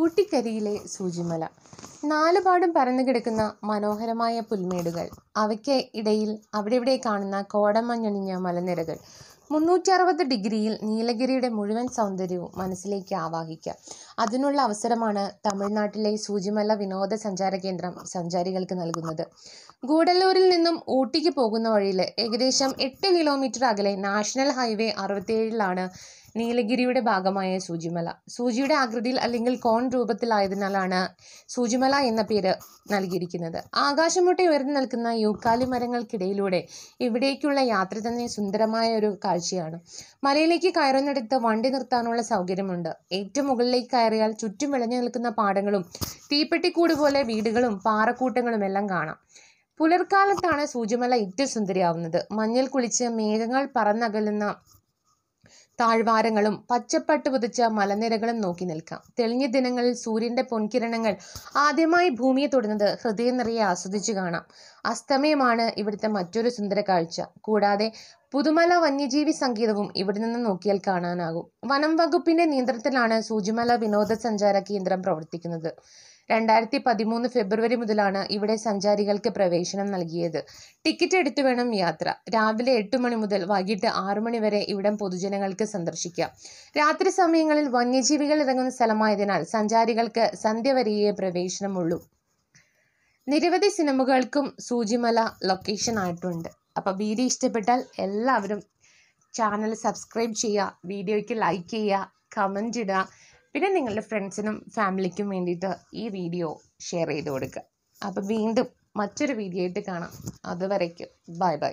ഊട്ടിക്കരിയിലെ സൂചിമല നാലുപാടും പരന്നു കിടക്കുന്ന മനോഹരമായ പുൽമേടുകൾ അവയ്ക്ക് ഇടയിൽ അവിടെവിടെ കാണുന്ന കോടമഞ്ഞണിഞ്ഞ മലനിരകൾ മുന്നൂറ്റി അറുപത് ഡിഗ്രിയിൽ നീലഗിരിയുടെ മുഴുവൻ സൗന്ദര്യവും മനസ്സിലേക്ക് ആവാഹിക്കുക അതിനുള്ള അവസരമാണ് തമിഴ്നാട്ടിലെ സൂചിമല വിനോദസഞ്ചാര കേന്ദ്രം സഞ്ചാരികൾക്ക് നൽകുന്നത് ഗൂഡല്ലൂരിൽ നിന്നും ഊട്ടിക്ക് പോകുന്ന വഴിയിൽ ഏകദേശം എട്ട് കിലോമീറ്റർ അകലെ നാഷണൽ ഹൈവേ അറുപത്തിയേഴിലാണ് നീലഗിരിയുടെ ഭാഗമായ സൂചിമല സൂചിയുടെ ആകൃതിയിൽ അല്ലെങ്കിൽ കോൺ രൂപത്തിലായതിനാലാണ് സൂചിമല എന്ന പേര് നൽകിയിരിക്കുന്നത് ആകാശമുട്ടെ ഉയർന്നു നിൽക്കുന്ന യൂക്കാലി മരങ്ങൾക്കിടയിലൂടെ ഇവിടേക്കുള്ള യാത്ര തന്നെ സുന്ദരമായ ഒരു കാഴ്ചയാണ് മലയിലേക്ക് കയറുന്നിടത്ത് വണ്ടി നിർത്താനുള്ള സൗകര്യമുണ്ട് ഏറ്റവും മുകളിലേക്ക് കയറിയാൽ ചുറ്റും വിളഞ്ഞു നിൽക്കുന്ന പാടങ്ങളും തീപ്പെട്ടിക്കൂട് പോലെ വീടുകളും പാറക്കൂട്ടങ്ങളും എല്ലാം കാണാം പുലർക്കാലത്താണ് സൂചിമല ഏറ്റവും സുന്ദരിയാവുന്നത് മഞ്ഞൾ കുളിച്ച് മേഘങ്ങൾ പറന്നകലുന്ന താഴ്വാരങ്ങളും പച്ചപ്പട്ട് പുതച്ച മലനിരകളും നോക്കി നിൽക്കാം തെളിഞ്ഞ ദിനങ്ങളിൽ സൂര്യന്റെ പൊൻകിരണങ്ങൾ ആദ്യമായി ഭൂമിയെ തൊടുന്നത് ഹൃദയം നിറയെ ആസ്വദിച്ചു കാണാം അസ്തമയമാണ് ഇവിടുത്തെ മറ്റൊരു സുന്ദര കാഴ്ച കൂടാതെ പുതുമല വന്യജീവി സംഗീതവും ഇവിടെ നിന്ന് നോക്കിയാൽ കാണാനാകും വനം വകുപ്പിന്റെ നിയന്ത്രണത്തിലാണ് സൂചിമല വിനോദസഞ്ചാര കേന്ദ്രം പ്രവർത്തിക്കുന്നത് രണ്ടായിരത്തി പതിമൂന്ന് ഫെബ്രുവരി മുതലാണ് ഇവിടെ സഞ്ചാരികൾക്ക് പ്രവേശനം നൽകിയത് ടിക്കറ്റ് എടുത്തു വേണം യാത്ര രാവിലെ എട്ട് മണി മുതൽ വൈകിട്ട് ആറു മണി വരെ ഇവിടം പൊതുജനങ്ങൾക്ക് സന്ദർശിക്കാം രാത്രി സമയങ്ങളിൽ വന്യജീവികൾ ഇറങ്ങുന്ന സ്ഥലമായതിനാൽ സഞ്ചാരികൾക്ക് സന്ധ്യ വരെയേ പ്രവേശനമുള്ളൂ നിരവധി സിനിമകൾക്കും സൂചിമല ലൊക്കേഷൻ ആയിട്ടുണ്ട് അപ്പോൾ വീഡിയോ ഇഷ്ടപ്പെട്ടാൽ എല്ലാവരും ചാനൽ സബ്സ്ക്രൈബ് ചെയ്യുക വീഡിയോയ്ക്ക് ലൈക്ക് ചെയ്യുക കമൻറ്റ് ഇടുക പിന്നെ നിങ്ങളുടെ ഫ്രണ്ട്സിനും ഫാമിലിക്കും വേണ്ടിയിട്ട് ഈ വീഡിയോ ഷെയർ ചെയ്ത് കൊടുക്കുക അപ്പോൾ വീണ്ടും മറ്റൊരു വീഡിയോ ആയിട്ട് കാണാം അതുവരയ്ക്കും ബൈ ബൈ